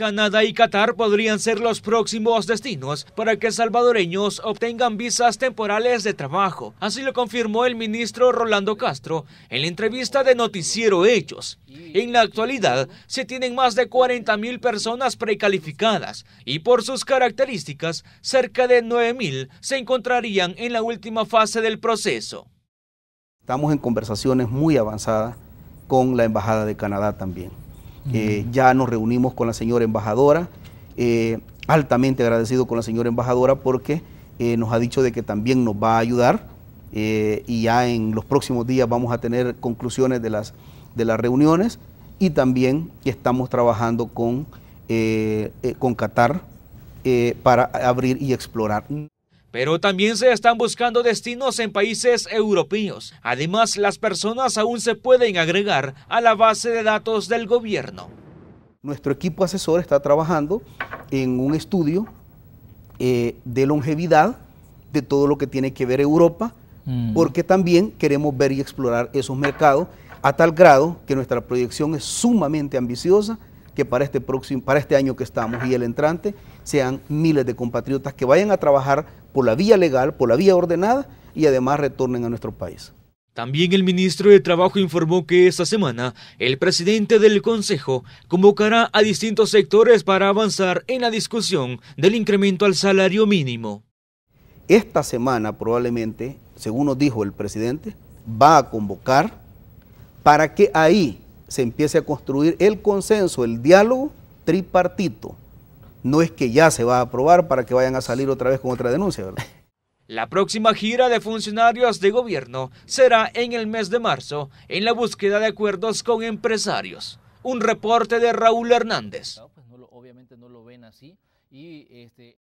Canadá y Qatar podrían ser los próximos destinos para que salvadoreños obtengan visas temporales de trabajo. Así lo confirmó el ministro Rolando Castro en la entrevista de Noticiero Hechos. En la actualidad se tienen más de 40.000 personas precalificadas y por sus características cerca de 9.000 se encontrarían en la última fase del proceso. Estamos en conversaciones muy avanzadas con la Embajada de Canadá también eh, ya nos reunimos con la señora embajadora, eh, altamente agradecido con la señora embajadora porque eh, nos ha dicho de que también nos va a ayudar y ya en los próximos días vamos a tener conclusiones de las, de las reuniones y también estamos trabajando con, con Qatar para abrir y explorar pero también se están buscando destinos en países europeos. Además, las personas aún se pueden agregar a la base de datos del gobierno. Nuestro equipo asesor está trabajando en un estudio eh, de longevidad de todo lo que tiene que ver Europa, mm. porque también queremos ver y explorar esos mercados a tal grado que nuestra proyección es sumamente ambiciosa que para este, próximo, para este año que estamos y el entrante sean miles de compatriotas que vayan a trabajar por la vía legal, por la vía ordenada y además retornen a nuestro país. También el ministro de Trabajo informó que esta semana el presidente del Consejo convocará a distintos sectores para avanzar en la discusión del incremento al salario mínimo. Esta semana probablemente, según nos dijo el presidente, va a convocar para que ahí se empiece a construir el consenso, el diálogo tripartito. No es que ya se va a aprobar para que vayan a salir otra vez con otra denuncia, ¿verdad? La próxima gira de funcionarios de gobierno será en el mes de marzo en la búsqueda de acuerdos con empresarios. Un reporte de Raúl Hernández. Pues obviamente no lo ven así y este,